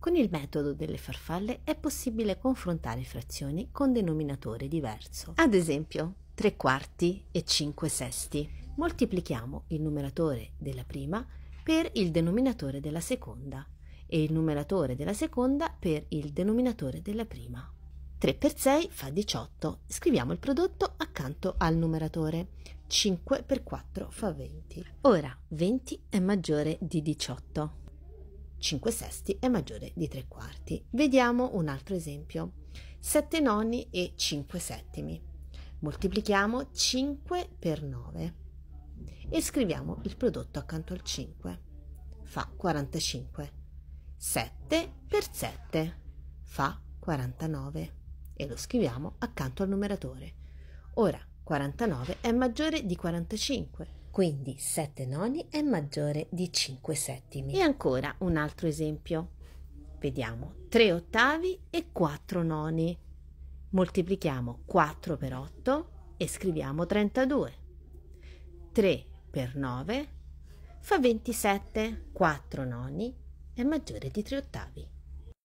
Con il metodo delle farfalle è possibile confrontare frazioni con denominatore diverso. Ad esempio, 3 quarti e 5 sesti. Moltiplichiamo il numeratore della prima per il denominatore della seconda e il numeratore della seconda per il denominatore della prima. 3 per 6 fa 18. Scriviamo il prodotto accanto al numeratore. 5 per 4 fa 20. Ora 20 è maggiore di 18. 5 sesti è maggiore di 3 quarti. Vediamo un altro esempio. 7 noni e 5 settimi. Moltiplichiamo 5 per 9 e scriviamo il prodotto accanto al 5. Fa 45. 7 per 7 fa 49 e lo scriviamo accanto al numeratore. Ora 49 è maggiore di 45 quindi 7 noni è maggiore di 5 settimi. E ancora un altro esempio. Vediamo 3 ottavi e 4 noni. Moltiplichiamo 4 per 8 e scriviamo 32. 3 per 9 fa 27, 4 noni è maggiore di 3 ottavi.